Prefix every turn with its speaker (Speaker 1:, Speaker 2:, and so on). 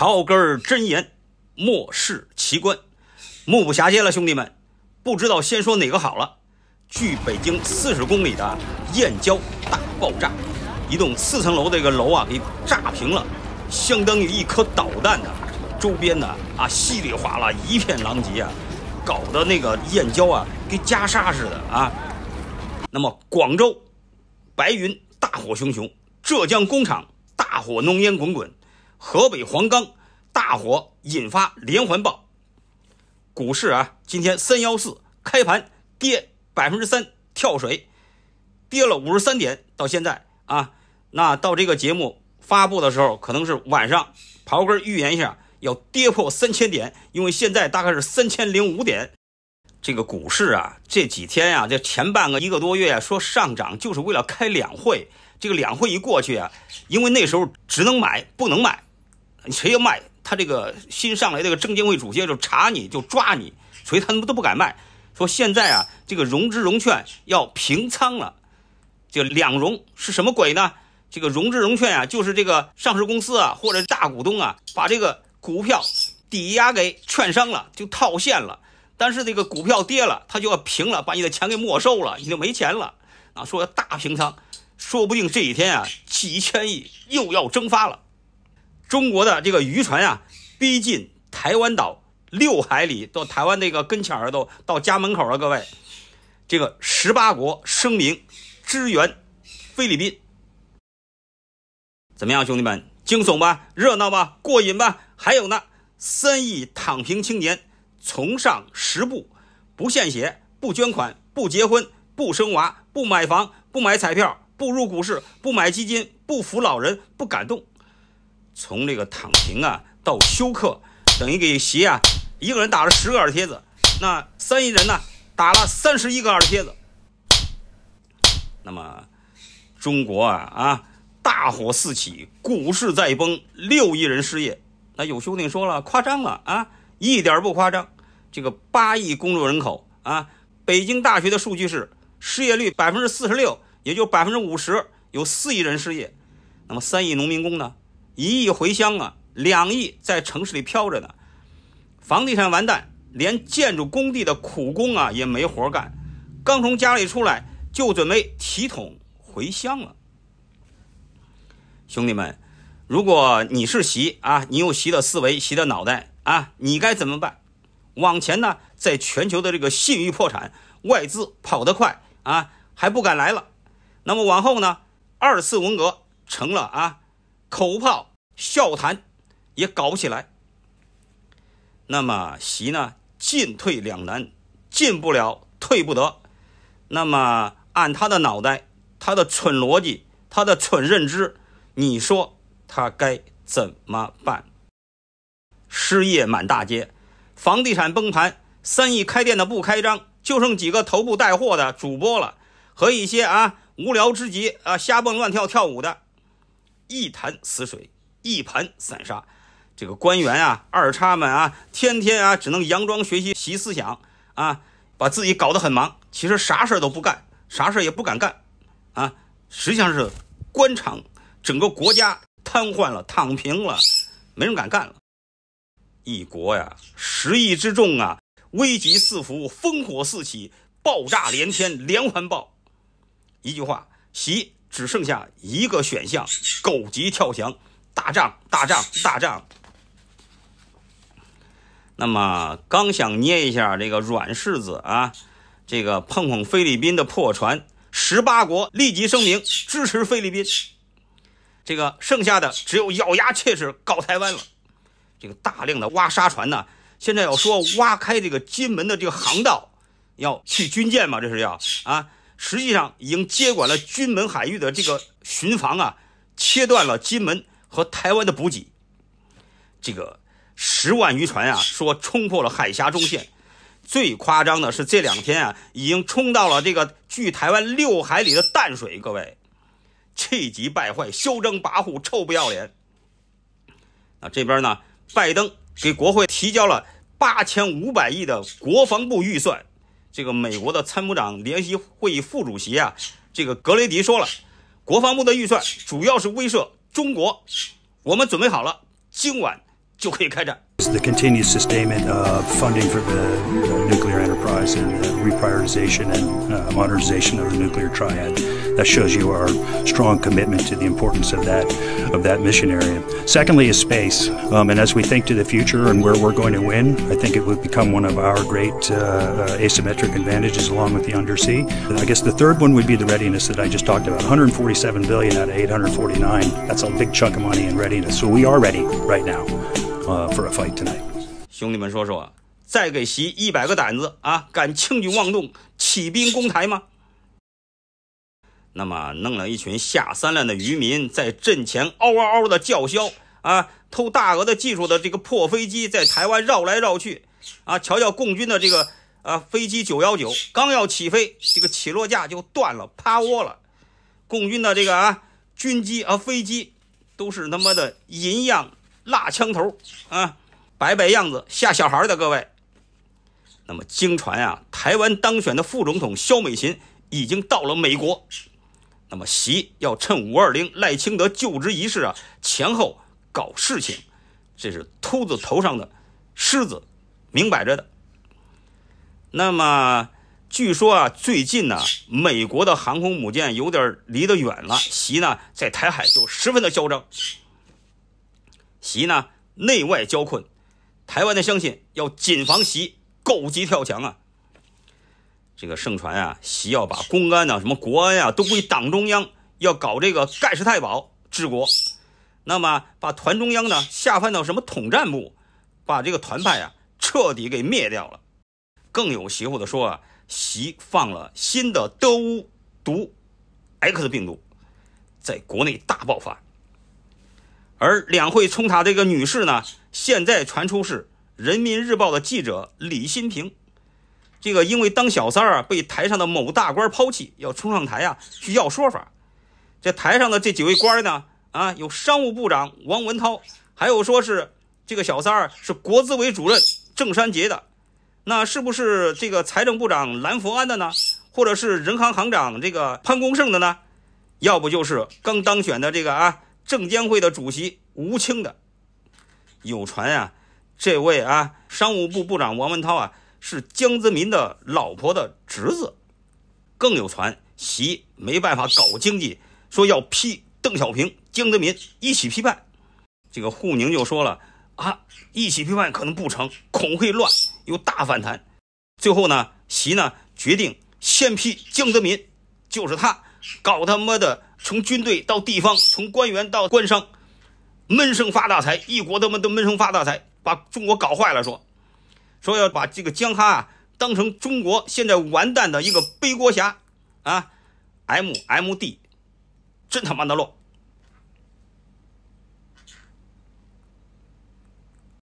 Speaker 1: 桃根儿真言，末世奇观，目不暇接了，兄弟们，不知道先说哪个好了。距北京四十公里的燕郊大爆炸，一栋四层楼的一个楼啊，给炸平了，相当于一颗导弹呐，周边呢啊，稀里哗啦一片狼藉啊，搞得那个燕郊啊，跟袈裟似的啊。那么广州白云大火熊熊，浙江工厂大火浓烟滚滚。河北黄冈大火引发连环爆，股市啊，今天三幺四开盘跌百分之三跳水，跌了五十三点，到现在啊，那到这个节目发布的时候，可能是晚上刨根预言一下，要跌破三千点，因为现在大概是三千零五点。这个股市啊，这几天呀，这前半个一个多月说上涨就是为了开两会，这个两会一过去啊，因为那时候只能买不能卖。谁要卖，他这个新上来这个证监会主席就查你就抓你，所以他们都不敢卖。说现在啊，这个融资融券要平仓了，这两融是什么鬼呢？这个融资融券啊，就是这个上市公司啊或者大股东啊，把这个股票抵押给券商了，就套现了。但是这个股票跌了，他就要平了，把你的钱给没收了，你就没钱了。啊，说大平仓，说不定这几天啊，几千亿又要蒸发了。中国的这个渔船啊，逼近台湾岛六海里，到台湾那个跟前儿都到家门口了。各位，这个十八国声明支援菲律宾，怎么样，兄弟们？惊悚吧，热闹吧，过瘾吧？还有呢，三亿躺平青年从上十步，不献血，不捐款，不结婚，不生娃，不买房，不买彩票，不入股市，不买基金，不扶老人，不感动。从这个躺平啊到休克，等于给鞋啊一个人打了十个耳贴子，那三亿人呢打了三十一个耳贴子。那么，中国啊啊大火四起，股市在崩，六亿人失业。那有兄弟说了，夸张了啊，一点不夸张。这个八亿工作人口啊，北京大学的数据是失业率百分之四十六，也就百分之五十有四亿人失业。那么三亿农民工呢？一亿回乡啊，两亿在城市里飘着呢。房地产完蛋，连建筑工地的苦工啊也没活干，刚从家里出来就准备提桶回乡了。兄弟们，如果你是习啊，你有习的思维，习的脑袋啊，你该怎么办？往前呢，在全球的这个信誉破产，外资跑得快啊，还不敢来了。那么往后呢，二次文革成了啊，口炮。笑谈也搞不起来，那么习呢？进退两难，进不了，退不得。那么按他的脑袋，他的蠢逻辑，他的蠢认知，你说他该怎么办？失业满大街，房地产崩盘，三亿开店的不开张，就剩几个头部带货的主播了，和一些啊无聊之极啊瞎蹦乱跳跳舞的，一潭死水。一盘散沙，这个官员啊，二叉们啊，天天啊，只能佯装学习习思想啊，把自己搞得很忙，其实啥事儿都不干，啥事儿也不敢干，啊，实际上是官场整个国家瘫痪了，躺平了，没人敢干了。一国呀，十亿之众啊，危机四伏，烽火四起，爆炸连天，连环爆。一句话，习只剩下一个选项：狗急跳墙。大仗大仗大仗，那么刚想捏一下这个软柿子啊，这个碰碰菲律宾的破船，十八国立即声明支持菲律宾，这个剩下的只有咬牙切齿搞台湾了。这个大量的挖沙船呢，现在要说挖开这个金门的这个航道，要去军舰嘛，这是要啊，实际上已经接管了金门海域的这个巡防啊，切断了金门。和台湾的补给，这个十万余船啊，说冲破了海峡中线。最夸张的是这两天啊，已经冲到了这个距台湾六海里的淡水。各位，气急败坏，嚣张跋扈，臭不要脸。那这边呢，拜登给国会提交了八千五百亿的国防部预算。这个美国的参谋长联席会议副主席啊，这个格雷迪说了，国防部的预算主要是威慑。中国，我们准备好了，今晚就可以开战。The continued sustainment of funding for the nuclear enterprise and the uh, reprioritization and uh, modernization of the nuclear triad. That shows you our strong commitment to the importance of that of that mission area. Secondly, is space, um, and as we think to the future and where we're going to win, I think it would become one of our great uh, uh asymmetric advantages, along with the undersea. I guess the third one would be the readiness that I just talked about. 147 billion out of 849. That's a big chunk of money in readiness. So we are ready right now uh, for a fight tonight. 兄弟们，说说，再给习一百个胆子啊！敢轻举妄动，起兵攻台吗？那么弄了一群下三滥的渔民在阵前嗷嗷嗷的叫嚣啊！偷大鹅的技术的这个破飞机在台湾绕来绕去，啊，瞧瞧共军的这个啊飞机九幺九刚要起飞，这个起落架就断了趴窝了。共军的这个啊军机啊飞机都是他妈的银样蜡枪头啊，摆摆样子吓小孩的各位。那么经传啊，台湾当选的副总统肖美琴已经到了美国。那么，习要趁五二零赖清德就职仪式啊前后搞事情，这是秃子头上的虱子，明摆着的。那么，据说啊，最近呢，美国的航空母舰有点离得远了，习呢在台海就十分的嚣张。习呢内外交困，台湾的乡亲要谨防习狗急跳墙啊！这个盛传啊，习要把公安呐，什么国安呀，都归党中央，要搞这个盖世太保治国，那么把团中央呢下放到什么统战部，把这个团派啊彻底给灭掉了。更有邪乎的说啊，习放了新的毒毒 X 病毒，在国内大爆发。而两会冲塔这个女士呢，现在传出是人民日报的记者李新平。这个因为当小三儿啊，被台上的某大官抛弃，要冲上台啊去要说法。这台上的这几位官儿呢，啊，有商务部长王文涛，还有说是这个小三是国资委主任郑山杰的，那是不是这个财政部长蓝佛安的呢？或者是人行行长这个潘功胜的呢？要不就是刚当选的这个啊，证监会的主席吴清的。有传啊，这位啊，商务部部长王文涛啊。是江泽民的老婆的侄子，更有传，习没办法搞经济，说要批邓小平、江泽民一起批判。这个沪宁就说了啊，一起批判可能不成，恐会乱，有大反弹。最后呢，习呢决定先批江泽民，就是他搞他妈的从军队到地方，从官员到官商，闷声发大财，一国他妈的闷声发大财，把中国搞坏了，说。说要把这个江哈啊当成中国现在完蛋的一个背锅侠啊，MMD 真他妈的 low。